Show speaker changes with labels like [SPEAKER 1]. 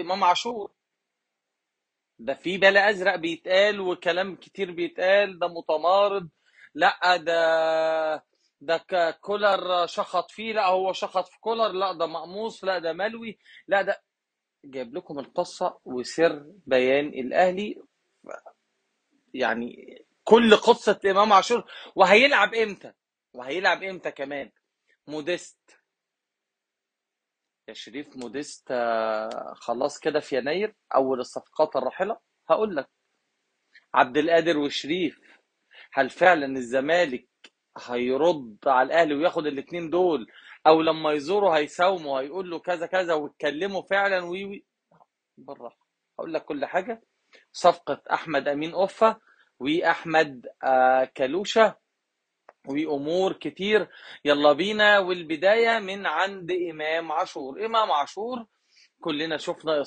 [SPEAKER 1] امام عاشور ده في بلا ازرق بيتقال وكلام كتير بيتقال ده متمارض لا ده ده كولر شخط فيه لا هو شخط في كولر لا ده مقموص لا ده ملوي لا ده جايب لكم القصه وسر بيان الاهلي يعني كل قصه امام عاشور وهيلعب امتى وهيلعب امتى كمان موديست يا شريف موديستا خلاص كده في يناير اول الصفقات الراحله هقول لك عبد القادر وشريف هل فعلا الزمالك هيرد على الاهلي وياخد الاثنين دول او لما يزوره هيساومه هيقول له كذا كذا ويتكلموا فعلا وي وي بالراحه هقول لك كل حاجه صفقه احمد امين اوفا واحمد آه، كالوشه امور كتير يلا بينا والبداية من عند إمام عاشور إمام عاشور كلنا شفنا